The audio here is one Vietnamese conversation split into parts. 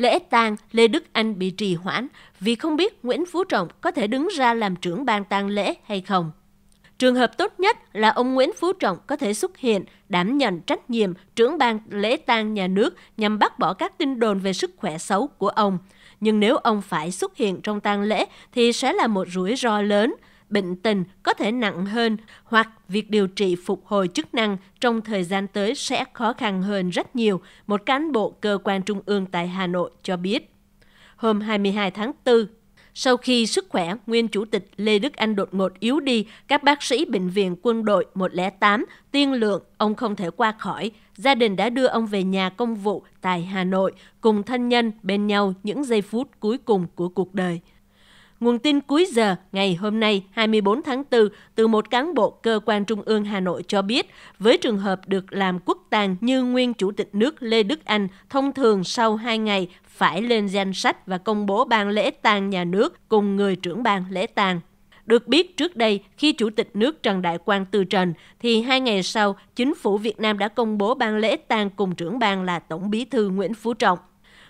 lễ tang Lê Đức Anh bị trì hoãn vì không biết Nguyễn Phú Trọng có thể đứng ra làm trưởng ban tang lễ hay không. Trường hợp tốt nhất là ông Nguyễn Phú Trọng có thể xuất hiện đảm nhận trách nhiệm trưởng ban lễ tang nhà nước nhằm bác bỏ các tin đồn về sức khỏe xấu của ông. Nhưng nếu ông phải xuất hiện trong tang lễ thì sẽ là một rủi ro lớn – bệnh tình có thể nặng hơn hoặc việc điều trị phục hồi chức năng trong thời gian tới sẽ khó khăn hơn rất nhiều, một cán bộ cơ quan trung ương tại Hà Nội cho biết. Hôm 22 tháng 4, sau khi sức khỏe nguyên chủ tịch Lê Đức Anh đột ngột yếu đi, các bác sĩ bệnh viện quân đội 108 tiên lượng ông không thể qua khỏi, gia đình đã đưa ông về nhà công vụ tại Hà Nội cùng thân nhân bên nhau những giây phút cuối cùng của cuộc đời. Nguồn tin cuối giờ ngày hôm nay 24 tháng 4 từ một cán bộ cơ quan trung ương Hà Nội cho biết, với trường hợp được làm quốc tàng như nguyên chủ tịch nước Lê Đức Anh thông thường sau 2 ngày phải lên danh sách và công bố ban lễ tang nhà nước cùng người trưởng ban lễ tang. Được biết trước đây, khi Chủ tịch nước Trần Đại Quang từ trần, thì hai ngày sau, chính phủ Việt Nam đã công bố ban lễ tang cùng trưởng ban là Tổng bí thư Nguyễn Phú Trọng.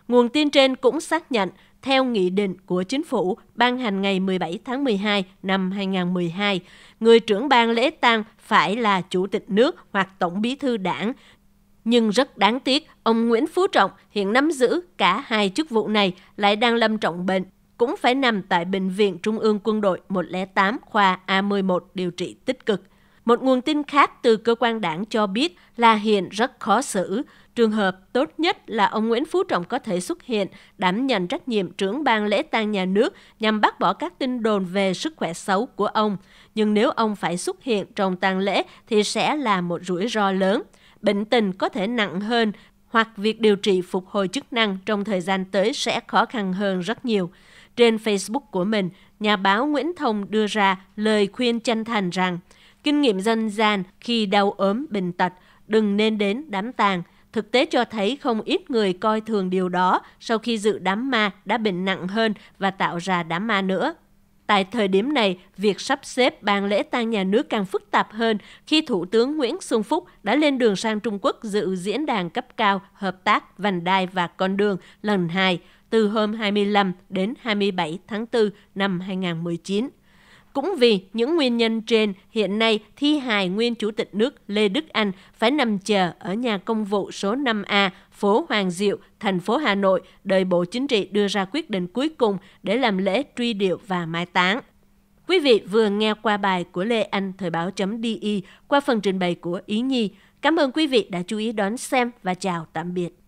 Nguồn tin trên cũng xác nhận theo nghị định của chính phủ ban hành ngày 17 tháng 12 năm 2012, người trưởng ban lễ tang phải là chủ tịch nước hoặc tổng bí thư đảng. Nhưng rất đáng tiếc, ông Nguyễn Phú Trọng hiện nắm giữ cả hai chức vụ này lại đang lâm trọng bệnh, cũng phải nằm tại Bệnh viện Trung ương Quân đội 108 khoa A11 điều trị tích cực. Một nguồn tin khác từ cơ quan đảng cho biết là hiện rất khó xử. Trường hợp tốt nhất là ông Nguyễn Phú Trọng có thể xuất hiện, đảm nhận trách nhiệm trưởng ban lễ tang nhà nước nhằm bác bỏ các tin đồn về sức khỏe xấu của ông. Nhưng nếu ông phải xuất hiện trong tang lễ thì sẽ là một rủi ro lớn. Bệnh tình có thể nặng hơn hoặc việc điều trị phục hồi chức năng trong thời gian tới sẽ khó khăn hơn rất nhiều. Trên Facebook của mình, nhà báo Nguyễn Thông đưa ra lời khuyên chân thành rằng – Kinh nghiệm dân gian khi đau ốm bệnh tật, đừng nên đến đám tang. Thực tế cho thấy không ít người coi thường điều đó sau khi dự đám ma đã bệnh nặng hơn và tạo ra đám ma nữa. Tại thời điểm này, việc sắp xếp ban lễ tang nhà nước càng phức tạp hơn khi Thủ tướng Nguyễn Xuân Phúc đã lên đường sang Trung Quốc dự diễn đàn cấp cao Hợp tác Vành đai và Con đường lần 2 từ hôm 25 đến 27 tháng 4 năm 2019. Cũng vì những nguyên nhân trên, hiện nay thi hài nguyên Chủ tịch nước Lê Đức Anh phải nằm chờ ở nhà công vụ số 5A, phố Hoàng Diệu, thành phố Hà Nội, đợi Bộ Chính trị đưa ra quyết định cuối cùng để làm lễ truy điệu và mai táng. Quý vị vừa nghe qua bài của Lê Anh Thời báo.di qua phần trình bày của Ý Nhi. Cảm ơn quý vị đã chú ý đón xem và chào tạm biệt.